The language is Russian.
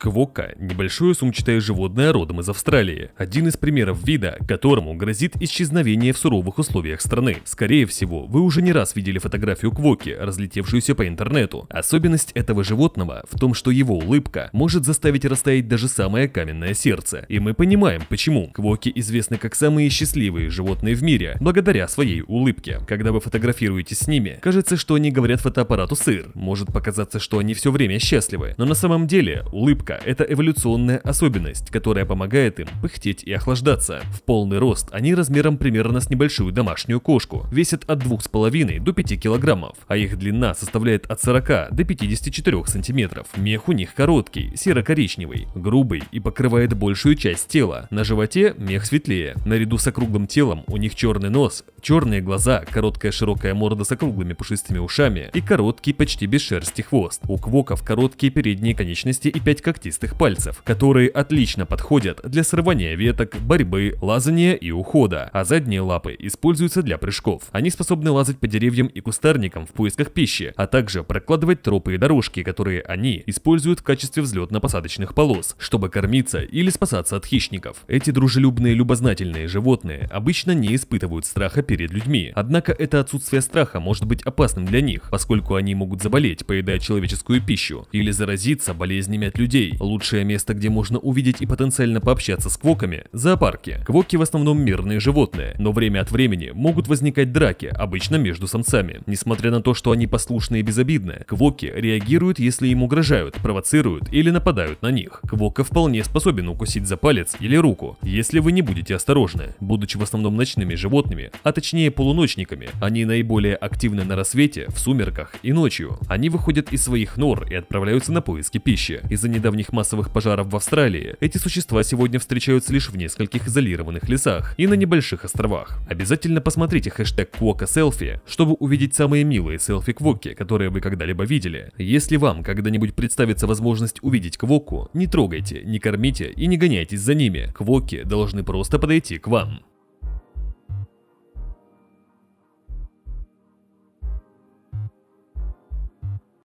Квока – небольшое сумчатое животное родом из Австралии. Один из примеров вида, которому грозит исчезновение в суровых условиях страны. Скорее всего, вы уже не раз видели фотографию Квоки, разлетевшуюся по интернету. Особенность этого животного в том, что его улыбка может заставить растаять даже самое каменное сердце. И мы понимаем, почему. Квоки известны как самые счастливые животные в мире, благодаря своей улыбке. Когда вы фотографируетесь с ними, кажется, что они говорят фотоаппарату сыр. Может показаться, что они все время счастливы. Но на самом деле, улыбка ДНК – это эволюционная особенность, которая помогает им пыхтеть и охлаждаться. В полный рост они размером примерно с небольшую домашнюю кошку, весят от 2,5 до 5 килограммов, а их длина составляет от 40 до 54 сантиметров. Мех у них короткий, серо-коричневый, грубый и покрывает большую часть тела. На животе мех светлее. Наряду с округлым телом у них черный нос, черные глаза, короткая широкая морда с округлыми пушистыми ушами и короткий почти без шерсти хвост. У квоков короткие передние конечности и 5 когтистых пальцев, которые отлично подходят для срывания веток, борьбы, лазания и ухода, а задние лапы используются для прыжков. Они способны лазать по деревьям и кустарникам в поисках пищи, а также прокладывать тропы и дорожки, которые они используют в качестве взлетно-посадочных полос, чтобы кормиться или спасаться от хищников. Эти дружелюбные любознательные животные обычно не испытывают страха перед перед людьми. Однако это отсутствие страха может быть опасным для них, поскольку они могут заболеть, поедая человеческую пищу, или заразиться болезнями от людей. Лучшее место, где можно увидеть и потенциально пообщаться с квоками – зоопарки. Квоки в основном мирные животные, но время от времени могут возникать драки, обычно между самцами. Несмотря на то, что они послушные и безобидные, квоки реагируют, если им угрожают, провоцируют или нападают на них. Квока вполне способен укусить за палец или руку, если вы не будете осторожны. Будучи в основном ночными животными, от точнее полуночниками. Они наиболее активны на рассвете, в сумерках и ночью. Они выходят из своих нор и отправляются на поиски пищи. Из-за недавних массовых пожаров в Австралии эти существа сегодня встречаются лишь в нескольких изолированных лесах и на небольших островах. Обязательно посмотрите хэштег Квока селфи, чтобы увидеть самые милые селфи Квоки, которые вы когда-либо видели. Если вам когда-нибудь представится возможность увидеть Квоку, не трогайте, не кормите и не гоняйтесь за ними. Квоки должны просто подойти к вам.